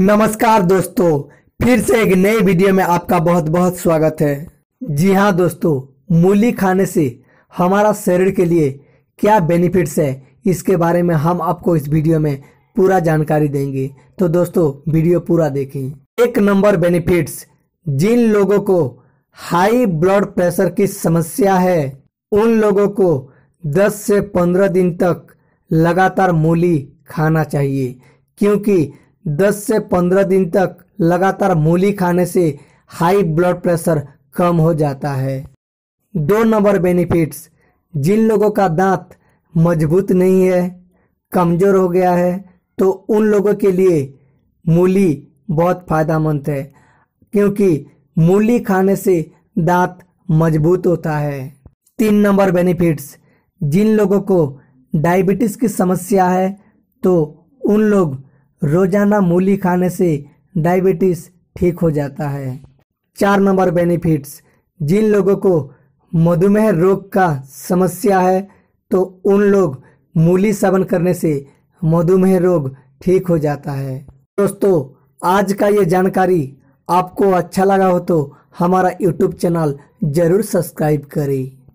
नमस्कार दोस्तों फिर से एक नए वीडियो में आपका बहुत बहुत स्वागत है जी हाँ दोस्तों मूली खाने से हमारा शरीर के लिए क्या बेनिफिट्स है इसके बारे में हम आपको इस वीडियो में पूरा जानकारी देंगे तो दोस्तों वीडियो पूरा देखें एक नंबर बेनिफिट्स जिन लोगों को हाई ब्लड प्रेशर की समस्या है उन लोगों को 10 से 15 दिन तक लगातार मूली खाना चाहिए क्योंकि 10 से 15 दिन तक लगातार मूली खाने से हाई ब्लड प्रेशर कम हो जाता है दो नंबर बेनिफिट्स जिन लोगों का दांत मजबूत नहीं है कमज़ोर हो गया है तो उन लोगों के लिए मूली बहुत फायदेमंद है क्योंकि मूली खाने से दांत मजबूत होता है तीन नंबर बेनिफिट्स जिन लोगों को डायबिटीज़ की समस्या है तो उन लोग रोजाना मूली खाने से डायबिटीज़ ठीक हो जाता है चार नंबर बेनिफिट्स जिन लोगों को मधुमेह रोग का समस्या है तो उन लोग मूली सेवन करने से मधुमेह रोग ठीक हो जाता है दोस्तों आज का ये जानकारी आपको अच्छा लगा हो तो हमारा यूट्यूब चैनल ज़रूर सब्सक्राइब करें